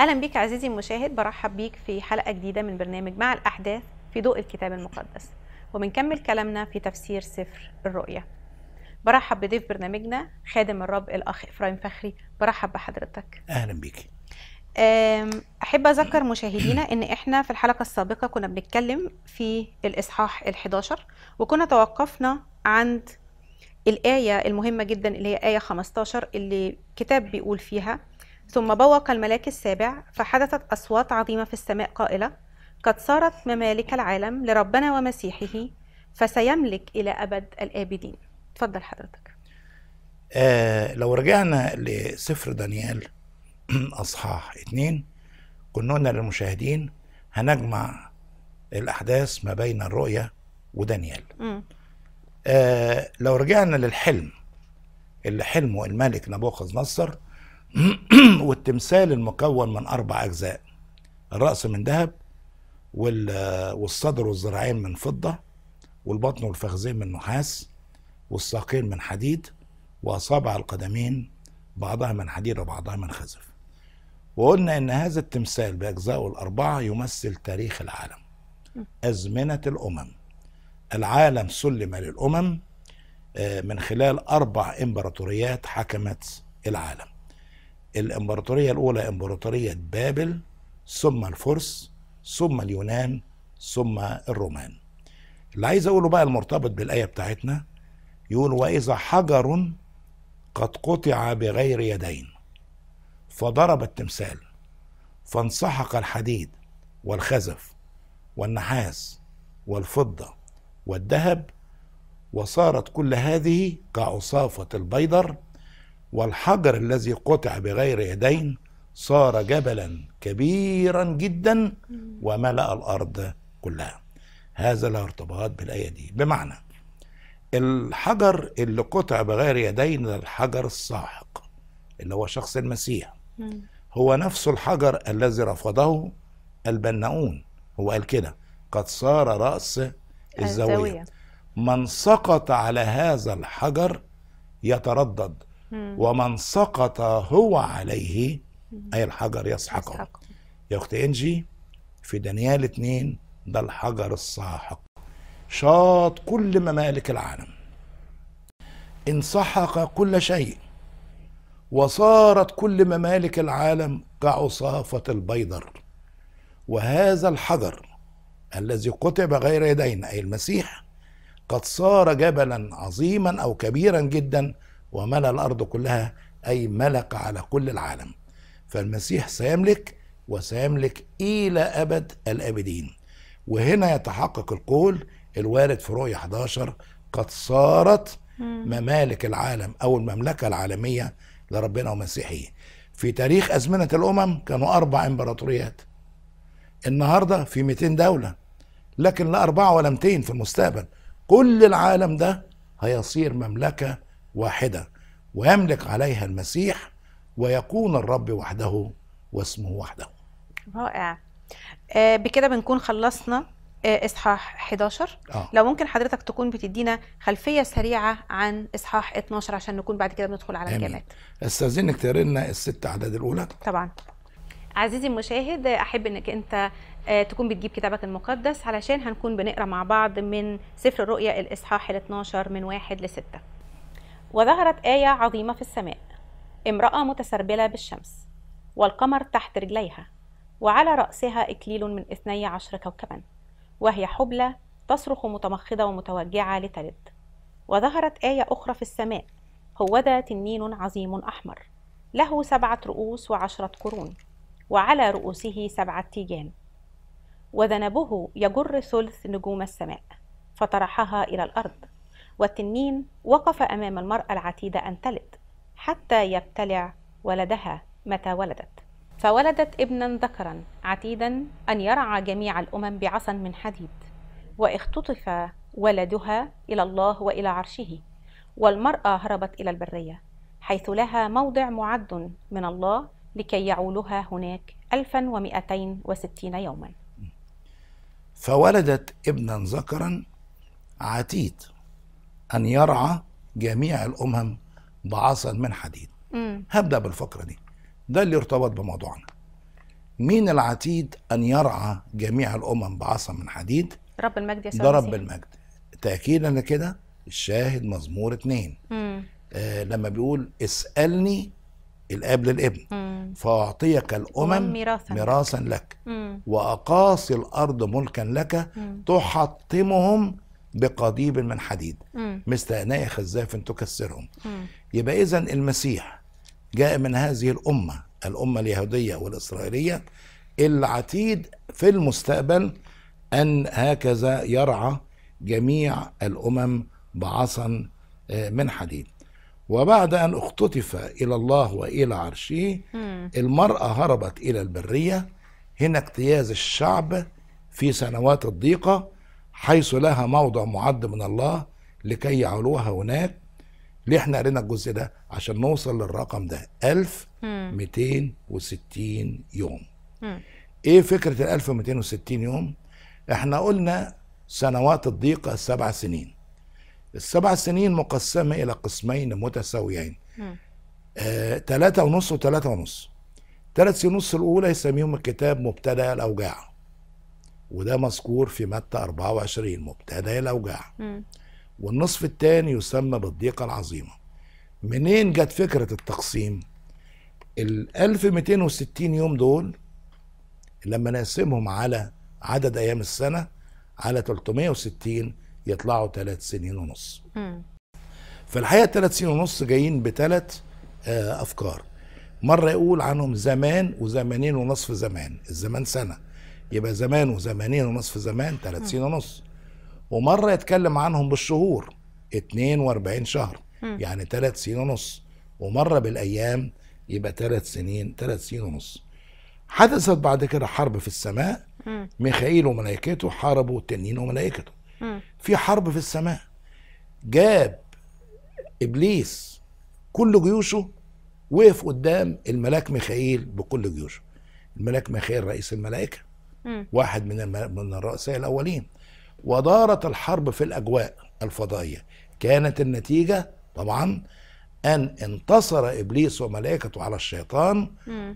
اهلا بيك عزيزي المشاهد برحب بيك في حلقه جديده من برنامج مع الاحداث في ضوء الكتاب المقدس وبنكمل كلامنا في تفسير سفر الرؤيا برحب بضيف برنامجنا خادم الرب الاخ افرايم فخري برحب بحضرتك اهلا بيكي احب اذكر مشاهدينا ان احنا في الحلقه السابقه كنا بنتكلم في الاصحاح ال11 وكنا توقفنا عند الايه المهمه جدا اللي هي ايه 15 اللي الكتاب بيقول فيها ثم بوق الملاك السابع فحدثت أصوات عظيمة في السماء قائلة قد صارت ممالك العالم لربنا ومسيحه فسيملك إلى أبد الآبدين تفضل حضرتك آه لو رجعنا لسفر دانيال أصحاح اتنين قلنا للمشاهدين هنجمع الأحداث ما بين الرؤية ودانيال آه لو رجعنا للحلم اللي حلمه الملك نبوخذ نصر والتمثال المكون من أربع أجزاء الرأس من ذهب والصدر والذراعين من فضة والبطن والفخذين من نحاس والساقين من حديد وأصابع القدمين بعضها من حديد وبعضها من خزف وقلنا أن هذا التمثال بأجزائه الأربعة يمثل تاريخ العالم أزمنة الأمم العالم سلم للأمم آه، من خلال أربع إمبراطوريات حكمت العالم الامبراطورية الأولى امبراطورية بابل ثم الفرس ثم اليونان ثم الرومان اللي عايز أقوله بقى المرتبط بالآية بتاعتنا يقول وإذا حجر قد قطع بغير يدين فضرب التمثال فانسحق الحديد والخزف والنحاس والفضة والذهب وصارت كل هذه كعصافة البيضر والحجر الذي قطع بغير يدين صار جبلا كبيرا جدا وملأ الأرض كلها هذا له ارتباط بالآية دي بمعنى الحجر اللي قطع بغير يدين الحجر الساحق اللي هو شخص المسيح هو نفس الحجر الذي رفضه البناؤون هو قال كده قد صار رأس الزاوية من سقط على هذا الحجر يتردد ومن سقط هو عليه أي الحجر يسحقه يا أخت إنجي في دانيال اتنين ده الحجر الساحق شاط كل ممالك العالم انسحق كل شيء وصارت كل ممالك العالم كعصافة البيضر وهذا الحجر الذي قطب غير يدين أي المسيح قد صار جبلا عظيما أو كبيرا جدا وملا الأرض كلها أي ملك على كل العالم فالمسيح سيملك وسيملك إلى أبد الآبدين وهنا يتحقق القول الوارد في رؤية 11 قد صارت ممالك العالم أو المملكة العالمية لربنا ومسيحيه في تاريخ أزمنة الأمم كانوا أربع إمبراطوريات النهاردة في 200 دولة لكن لا أربعة ولا 200 في المستقبل كل العالم ده هيصير مملكة واحدة ويملك عليها المسيح ويكون الرب وحده واسمه وحده رائع آه بكده بنكون خلصنا آه اصحاح 11 آه. لو ممكن حضرتك تكون بتدينا خلفيه سريعه عن اصحاح 12 عشان نكون بعد كده بندخل على الجامعات استاذنك تقري لنا الست اعداد الاولى طبعا عزيزي المشاهد احب انك انت آه، تكون بتجيب كتابك المقدس علشان هنكون بنقرا مع بعض من سفر الرؤيا الاصحاح ال 12 من 1 ل 6 وظهرت آية عظيمة في السماء امرأة متسربلة بالشمس والقمر تحت رجليها وعلى رأسها إكليل من اثني عشر كوكبا وهي حبلى تصرخ متمخضة ومتوجعة لتلد وظهرت آية أخرى في السماء هوذا تنين عظيم أحمر له سبعة رؤوس وعشرة قرون وعلى رؤوسه سبعة تيجان وذنبه يجر ثلث نجوم السماء فطرحها إلى الأرض والتنين وقف أمام المرأة العتيدة أن تلد حتى يبتلع ولدها متى ولدت فولدت ابنا ذكرا عتيدا أن يرعى جميع الأمم بعصا من حديد واختطف ولدها إلى الله وإلى عرشه والمرأة هربت إلى البرية حيث لها موضع معد من الله لكي يعولها هناك 1260 يوما فولدت ابنا ذكرا عتيد ان يرعى جميع الامم بعصا من حديد مم. هبدا بالفقره دي ده اللي ارتبط بموضوعنا مين العتيد ان يرعى جميع الامم بعصا من حديد رب المجد يا ده رب المجد تاكيدا لكده الشاهد مزمور اتنين آه لما بيقول اسالني الاب للابن مم. فاعطيك الامم ميراثا, ميراثا لك, مم. واقاصي الارض ملكا لك مم. تحطمهم بقضيب من حديد مم. مثل عناية خزاف تكسرهم مم. يبقى إذا المسيح جاء من هذه الأمة الأمة اليهودية والإسرائيلية العتيد في المستقبل أن هكذا يرعى جميع الأمم بعصا آه، من حديد وبعد أن اختطف إلى الله وإلى عرشه مم. المرأة هربت إلى البرية هنا اجتياز الشعب في سنوات الضيقة حيث لها موضع معد من الله لكي يعلوها هناك ليه احنا قرينا الجزء ده عشان نوصل للرقم ده 1260 يوم ايه فكره ال 1260 يوم احنا قلنا سنوات الضيقه سبع سنين السبع سنين مقسمه الى قسمين متساويين آه، تلاتة ونص وتلاتة ونص تلات سنين ونص الأولى يسميهم الكتاب مبتدأ الأوجاع وده مذكور في متى 24 مبتدا الاوجاع والنصف الثاني يسمى بالضيقه العظيمه منين جت فكره التقسيم ال 1260 يوم دول لما نقسمهم على عدد ايام السنه على 360 يطلعوا ثلاث سنين ونص فالحقيقه الثلاث سنين ونص جايين بثلاث آه، افكار مره يقول عنهم زمان وزمانين ونصف زمان الزمان سنه يبقى زمانه زمانين ونصف زمان ثلاث سنين ونص ومرة يتكلم عنهم بالشهور 42 شهر يعني ثلاث سنين ونص ومرة بالأيام يبقى ثلاث سنين ثلاث سنين ونص حدثت بعد كده حرب في السماء ميخائيل وملائكته حاربوا التنين وملائكته في حرب في السماء جاب ابليس كل جيوشه وقف قدام الملاك ميخائيل بكل جيوشه الملاك ميخائيل رئيس الملائكه واحد من من الرؤساء الاولين ودارت الحرب في الاجواء الفضائيه كانت النتيجه طبعا ان انتصر ابليس وملائكته على الشيطان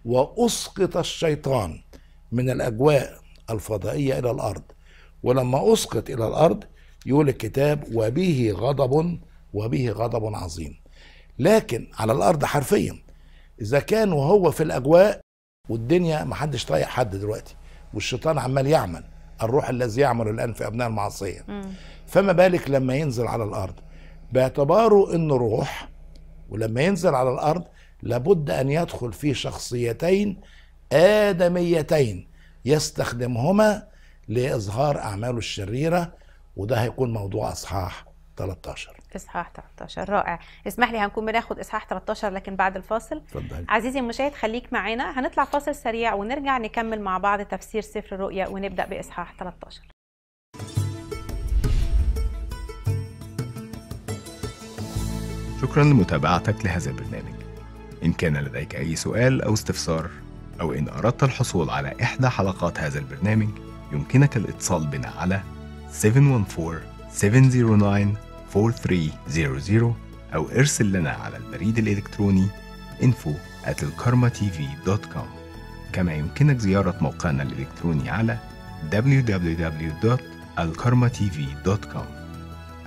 واسقط الشيطان من الاجواء الفضائيه الى الارض ولما اسقط الى الارض يقول الكتاب وبه غضب وبه غضب عظيم لكن على الارض حرفيا اذا كان وهو في الاجواء والدنيا محدش طايق حد دلوقتي والشيطان عمال يعمل الروح الذي يعمل الان في ابناء المعصيه م. فما بالك لما ينزل على الارض باعتباره انه روح ولما ينزل على الارض لابد ان يدخل في شخصيتين ادميتين يستخدمهما لاظهار اعماله الشريره وده هيكون موضوع اصحاح 13 اصحاح 13 رائع اسمح لي هنكون بناخد اصحاح 13 لكن بعد الفاصل اتفضل عزيزي المشاهد خليك معانا هنطلع فاصل سريع ونرجع نكمل مع بعض تفسير سفر الرؤيا ونبدا باصحاح 13 شكرا لمتابعتك لهذا البرنامج إن كان لديك أي سؤال أو استفسار أو إن أردت الحصول على إحدى حلقات هذا البرنامج يمكنك الاتصال بنا على 714 709-4300 أو ارسل لنا على البريد الإلكتروني info at info@karmatv.com كما يمكنك زيارة موقعنا الإلكتروني على www.alkarmatv.com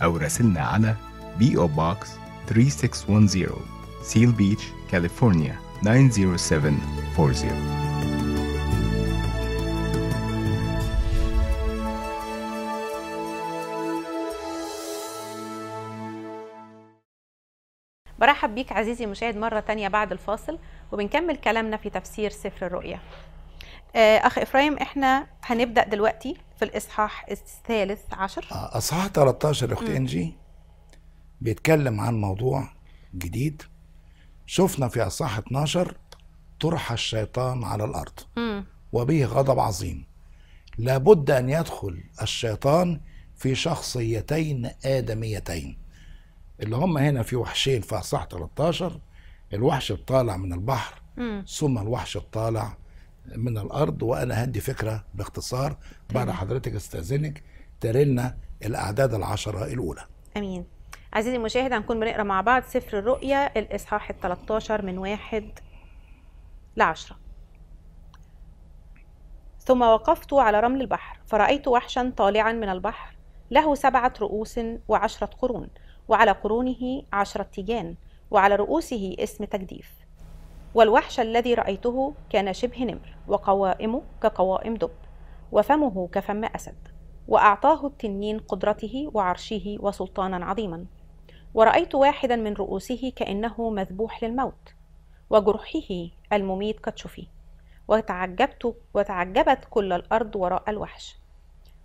أو راسلنا على PO Box 3610 Seal Beach, California 90740 برحب بيك عزيزي المشاهد مرة تانية بعد الفاصل وبنكمل كلامنا في تفسير سفر الرؤيا آه، أخ إفرايم إحنا هنبدأ دلوقتي في الإصحاح الثالث عشر آه، أصحاح 13 أخت إنجي بيتكلم عن موضوع جديد شفنا في أصحاح 12 طرح الشيطان على الأرض م. وبه غضب عظيم لابد أن يدخل الشيطان في شخصيتين آدميتين اللي هم هنا في وحشين في اصحاح 13 الوحش الطالع من البحر مم. ثم الوحش الطالع من الارض وانا هدي فكره باختصار بعد طيب. حضرتك استاذنك ترنا الاعداد العشره الاولى امين عزيزي المشاهد هنكون بنقرا مع بعض سفر الرؤيا الاصحاح ال 13 من واحد لعشرة ثم وقفت على رمل البحر فرأيت وحشا طالعا من البحر له سبعة رؤوس وعشرة قرون وعلى قرونه عشرة تيجان وعلى رؤوسه اسم تجديف والوحش الذي رأيته كان شبه نمر وقوائمه كقوائم دب وفمه كفم أسد وأعطاه التنين قدرته وعرشه وسلطانا عظيما ورأيت واحدا من رؤوسه كأنه مذبوح للموت وجرحه المميت شفي وتعجبت وتعجبت كل الأرض وراء الوحش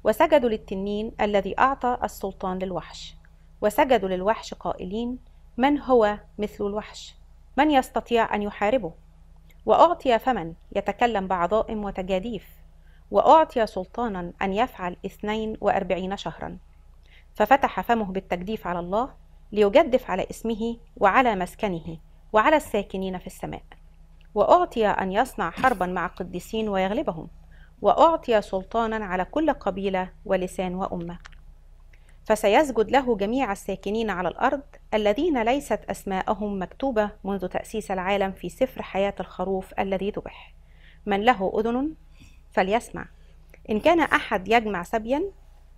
وسجدوا للتنين الذي أعطى السلطان للوحش وسجدوا للوحش قائلين من هو مثل الوحش من يستطيع ان يحاربه واعطي فما يتكلم بعظائم وتجاديف واعطي سلطانا ان يفعل اثنين واربعين شهرا ففتح فمه بالتجديف على الله ليجدف على اسمه وعلى مسكنه وعلى الساكنين في السماء واعطي ان يصنع حربا مع قديسين ويغلبهم واعطي سلطانا على كل قبيله ولسان وامه فسيسجد له جميع الساكنين على الأرض الذين ليست أسماءهم مكتوبة منذ تأسيس العالم في سفر حياة الخروف الذي ذبح من له أذن فليسمع إن كان أحد يجمع سبيا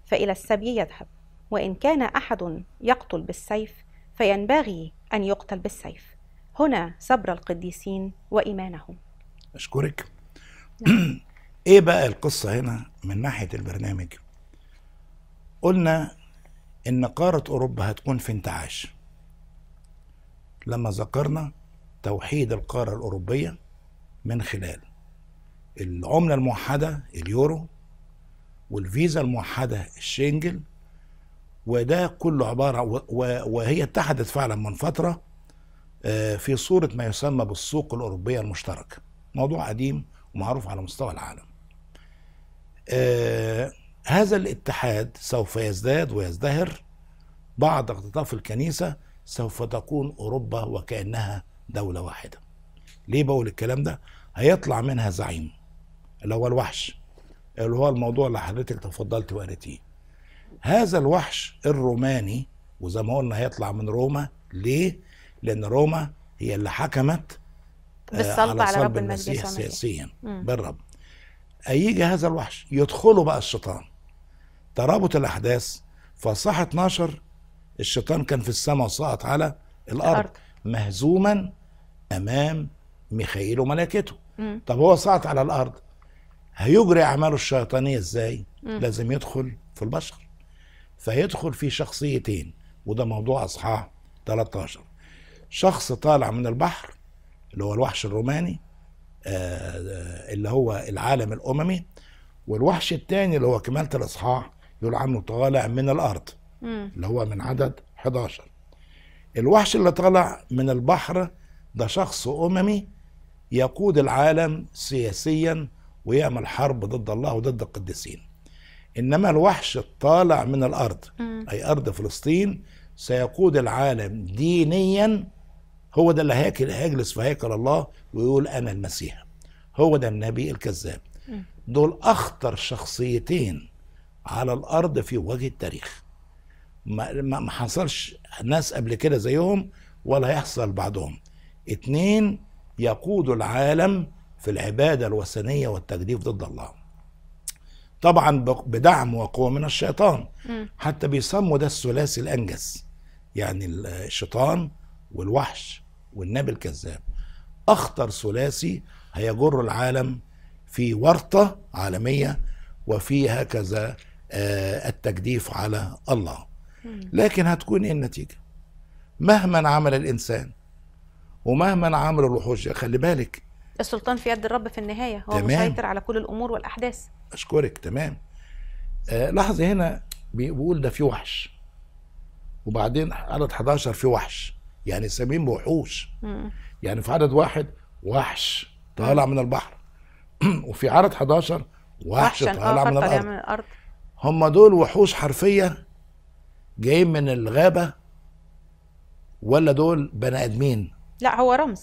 فإلى السبي يذهب وإن كان أحد يقتل بالسيف فينبغي أن يقتل بالسيف هنا صبر القديسين وإيمانهم أشكرك إيه بقى القصة هنا من ناحية البرنامج قلنا ان قاره اوروبا هتكون في انتعاش لما ذكرنا توحيد القاره الاوروبيه من خلال العمله الموحده اليورو والفيزا الموحده الشنجل وده كله عباره وهي اتحدت فعلا من فتره آه، في صوره ما يسمى بالسوق الاوروبيه المشتركه موضوع قديم ومعروف على مستوى العالم آه، هذا الاتحاد سوف يزداد ويزدهر بعد اقتطاف الكنيسة سوف تكون أوروبا وكأنها دولة واحدة ليه بقول الكلام ده هيطلع منها زعيم اللي هو الوحش اللي هو الموضوع اللي حضرتك تفضلت وقريتيه هذا الوحش الروماني وزي ما قلنا هيطلع من روما ليه لان روما هي اللي حكمت آه، بالسلطة على, على رب المسيح سياسيا بالرب هيجي هذا الوحش يدخله بقى الشيطان ترابط الأحداث فصح 12 الشيطان كان في السماء وسقط على الأرض, الأرض. مهزوما أمام ميخائيل وملائكته طب هو سقط على الأرض هيجري أعماله الشيطانية إزاي؟ مم. لازم يدخل في البشر فيدخل في شخصيتين وده موضوع أصحاح 13 شخص طالع من البحر اللي هو الوحش الروماني آه، آه، اللي هو العالم الأممي والوحش الثاني اللي هو كمالة الإصحاح يقول عنه طالع من الارض مم. اللي هو من عدد 11 الوحش اللي طالع من البحر ده شخص اممي يقود العالم سياسيا ويعمل حرب ضد الله وضد القديسين انما الوحش الطالع من الارض مم. اي ارض فلسطين سيقود العالم دينيا هو ده اللي هيكل هيجلس في هيكل الله ويقول انا المسيح هو ده النبي الكذاب دول اخطر شخصيتين على الارض في وجه التاريخ ما حصلش ناس قبل كده زيهم ولا يحصل بعدهم اتنين يقودوا العالم في العبادة الوثنية والتجديف ضد الله طبعا بدعم وقوة من الشيطان م. حتى بيسموا ده الثلاثي الأنجس يعني الشيطان والوحش والنبي الكذاب أخطر ثلاثي هيجر العالم في ورطة عالمية وفي هكذا آه، التجديف على الله لكن هتكون ايه النتيجه مهما عمل الانسان ومهما عمل الوحوش خلي بالك السلطان في يد الرب في النهايه هو مسيطر على كل الامور والاحداث اشكرك تمام آه لاحظي هنا بيقول ده في وحش وبعدين عدد 11 في وحش يعني سمين بوحوش مم. يعني في عدد واحد وحش طالع من البحر وفي عدد 11 وحش طالع من الارض هم دول وحوش حرفية جايين من الغابة ولا دول بني آدمين لا هو رمز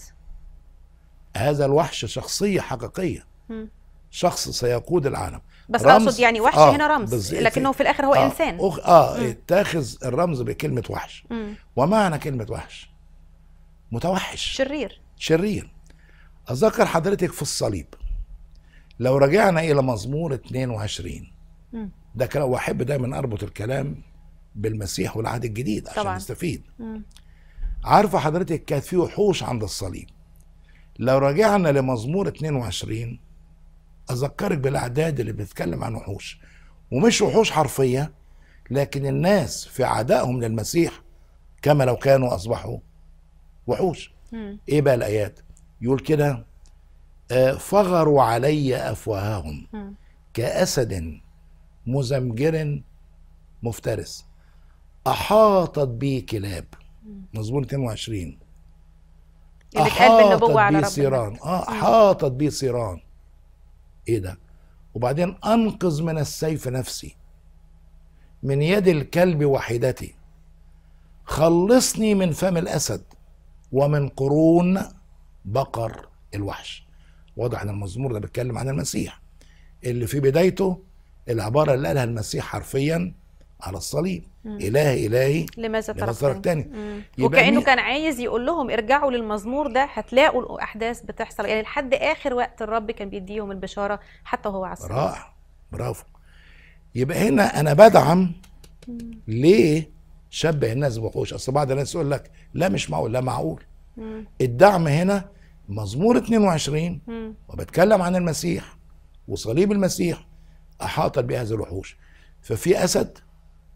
هذا الوحش شخصية حقيقية م. شخص سيقود العالم بس رمز اقصد يعني وحش آه هنا رمز لكنه في الاخر هو آه انسان اه اتخذ الرمز بكلمه وحش مم. ومعنى كلمه وحش متوحش شرير شرير اذكر حضرتك في الصليب لو رجعنا الى مزمور 22 مم. ده كلام واحب دايما اربط الكلام بالمسيح والعهد الجديد عشان طبعا. نستفيد مم. عارفه حضرتك كانت في وحوش عند الصليب لو رجعنا لمزمور 22 اذكرك بالاعداد اللي بتتكلم عن وحوش ومش وحوش حرفيه لكن الناس في عدائهم للمسيح كما لو كانوا اصبحوا وحوش مم. ايه بقى الايات يقول كده آه، فغروا علي افواههم كاسد مزمجر مفترس احاطت به كلاب مزمور 22 اللي اتقال بالنبوه على ربنا سيران اه احاطت به سيران ايه ده وبعدين انقذ من السيف نفسي من يد الكلب وحيدتي خلصني من فم الاسد ومن قرون بقر الوحش واضح ان المزمور ده بيتكلم عن المسيح اللي في بدايته العبارة اللي قالها المسيح حرفيا على الصليب مم. إله إلهي لماذا تركتني وكأنه كان عايز يقول لهم ارجعوا للمزمور ده هتلاقوا الأحداث بتحصل يعني لحد آخر وقت الرب كان بيديهم البشارة حتى وهو على الصليب رائع برافو يبقى هنا أنا بدعم مم. ليه شبه الناس بوحوش أصل بعض الناس يقول لك لا مش معقول لا معقول مم. الدعم هنا مزمور 22 مم. وبتكلم عن المسيح وصليب المسيح احاط بهذه الوحوش ففي اسد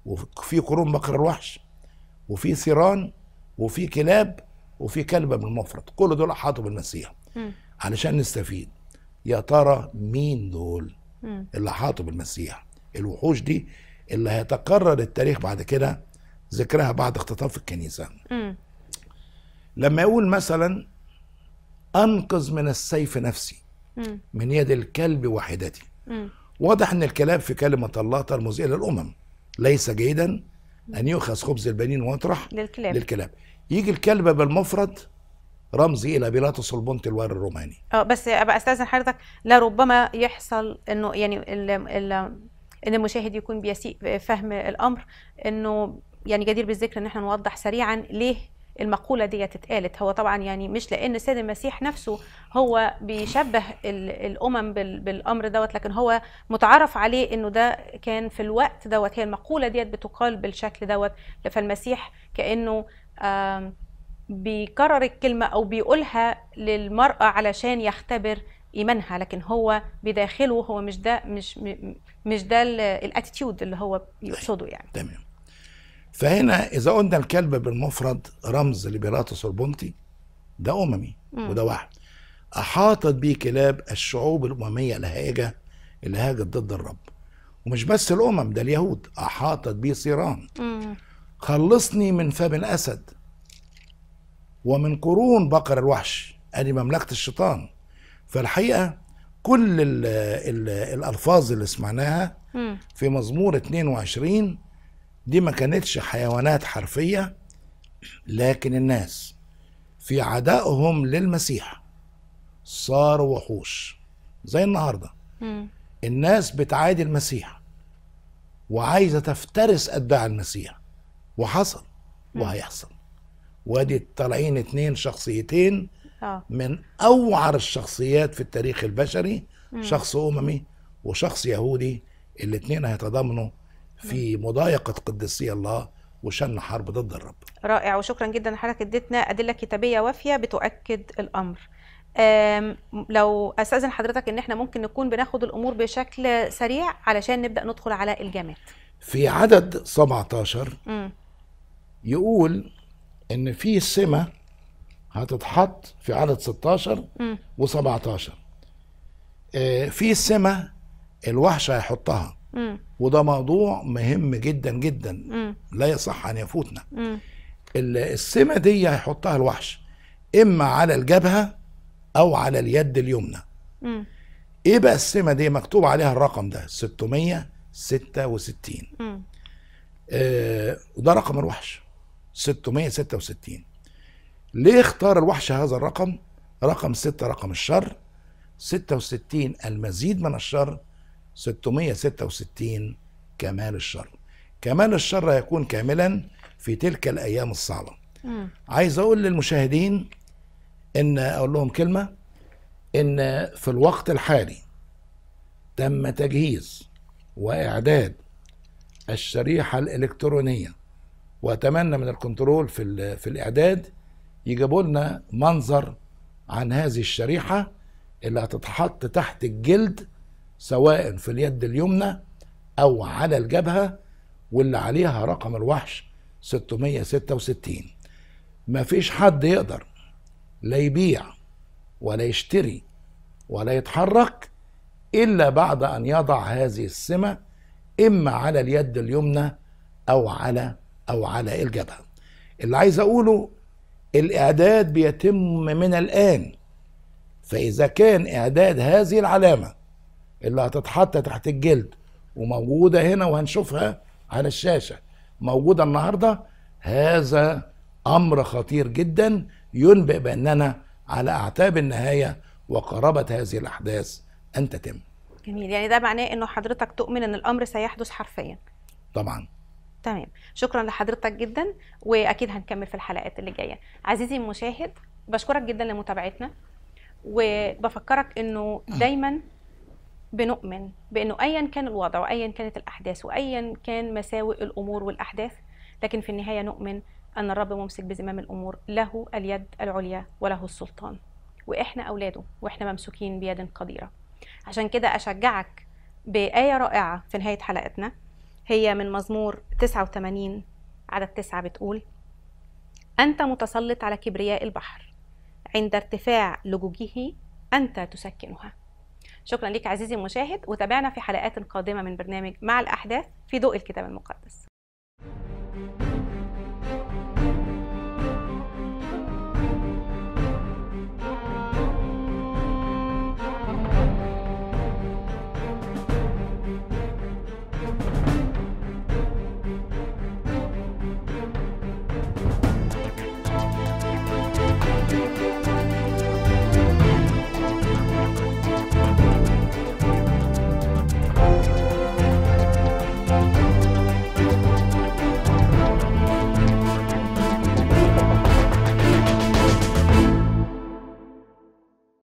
وفي قرون بقر الوحش وفي ثيران وفي كلاب وفي كلبة بالمفرط كل دول احاطوا بالمسيح م. علشان نستفيد يا ترى مين دول م. اللي احاطوا بالمسيح الوحوش دي اللي هيتكرر التاريخ بعد كده ذكرها بعد اختطاف الكنيسة م. لما يقول مثلا أنقذ من السيف نفسي م. من يد الكلب وحدتي م. واضح أن الكلام في كلمة الله ترمز إلى الأمم ليس جيدا أن يؤخذ خبز البنين ويطرح للكلاب, للكلاب. يجي الكلب بالمفرد رمزي الى بيلاطس البنط الوار الروماني اه بس ابقى استاذن حضرتك لربما يحصل انه يعني الـ الـ ان المشاهد يكون بيسيء فهم الامر انه يعني جدير بالذكر ان احنا نوضح سريعا ليه المقوله دي اتقالت هو طبعا يعني مش لان السيد المسيح نفسه هو بيشبه الامم بالامر دوت لكن هو متعارف عليه انه ده كان في الوقت دوت هي المقوله ديت بتقال بالشكل دوت فالمسيح كانه بيكرر الكلمه او بيقولها للمراه علشان يختبر ايمانها لكن هو بداخله هو مش ده مش مش ده الاتيتيود اللي هو يقصده يعني تمام فهنا اذا قلنا الكلب بالمفرد رمز لبيراتوس البنطي ده اممي وده واحد احاطت بيه كلاب الشعوب الامميه الهائجه اللي هاجت ضد الرب ومش بس الامم ده اليهود احاطت بيه صيران خلصني من فم الاسد ومن قرون بقر الوحش ادي مملكه الشيطان فالحقيقه كل الـ الـ الالفاظ اللي سمعناها في مزمور 22 دي ما كانتش حيوانات حرفية لكن الناس في عدائهم للمسيح صاروا وحوش زي النهاردة م. الناس بتعادي المسيح وعايزة تفترس أتباع المسيح وحصل وهيحصل وادي طالعين اتنين شخصيتين آه. من أوعر الشخصيات في التاريخ البشري شخص أممي وشخص يهودي الاتنين هيتضامنوا في مضايقه قدسي الله وشن حرب ضد الرب رائع وشكرا جدا لحضرتك اديتنا ادله كتابيه وافيه بتؤكد الامر لو استاذن حضرتك ان احنا ممكن نكون بناخد الامور بشكل سريع علشان نبدا ندخل على الجامات في عدد 17 م. يقول ان في سمه هتتحط في عدد 16 و17 آه، في سمه الوحش هيحطها وده موضوع مهم جدا جدا م. لا يصح ان يفوتنا السمه دي هيحطها الوحش اما على الجبهه او على اليد اليمنى م. ايه بقى السمه دي مكتوب عليها الرقم ده 666 م. آه وده رقم الوحش 666 ليه اختار الوحش هذا الرقم رقم 6 رقم الشر 66 المزيد من الشر 666 كمال الشر كمال الشر هيكون كاملا في تلك الأيام الصعبة مم. عايز أقول للمشاهدين إن أقول لهم كلمة إن في الوقت الحالي تم تجهيز وإعداد الشريحة الإلكترونية وأتمنى من الكنترول في, في الإعداد يجيبوا لنا منظر عن هذه الشريحة اللي هتتحط تحت الجلد سواء في اليد اليمنى أو على الجبهة واللي عليها رقم الوحش 666 مفيش حد يقدر لا يبيع ولا يشتري ولا يتحرك إلا بعد أن يضع هذه السمة إما على اليد اليمنى أو على أو على الجبهة اللي عايز أقوله الإعداد بيتم من الآن فإذا كان إعداد هذه العلامة اللي هتتحط تحت الجلد وموجوده هنا وهنشوفها على الشاشه موجوده النهارده هذا امر خطير جدا ينبئ باننا على اعتاب النهايه وقرابة هذه الاحداث ان تتم. جميل يعني ده معناه انه حضرتك تؤمن ان الامر سيحدث حرفيا. طبعا. تمام شكرا لحضرتك جدا واكيد هنكمل في الحلقات اللي جايه. عزيزي المشاهد بشكرك جدا لمتابعتنا وبفكرك انه دايما بنؤمن بانه ايا كان الوضع وايا كانت الاحداث وايا كان مساوئ الامور والاحداث لكن في النهايه نؤمن ان الرب ممسك بزمام الامور له اليد العليا وله السلطان واحنا اولاده واحنا ممسوكين بيد قديره عشان كده اشجعك بايه رائعه في نهايه حلقتنا هي من مزمور 89 عدد 9 بتقول انت متسلط على كبرياء البحر عند ارتفاع لجوجه انت تسكنها شكرا لك عزيزي المشاهد وتابعنا في حلقات قادمة من برنامج مع الأحداث في ضوء الكتاب المقدس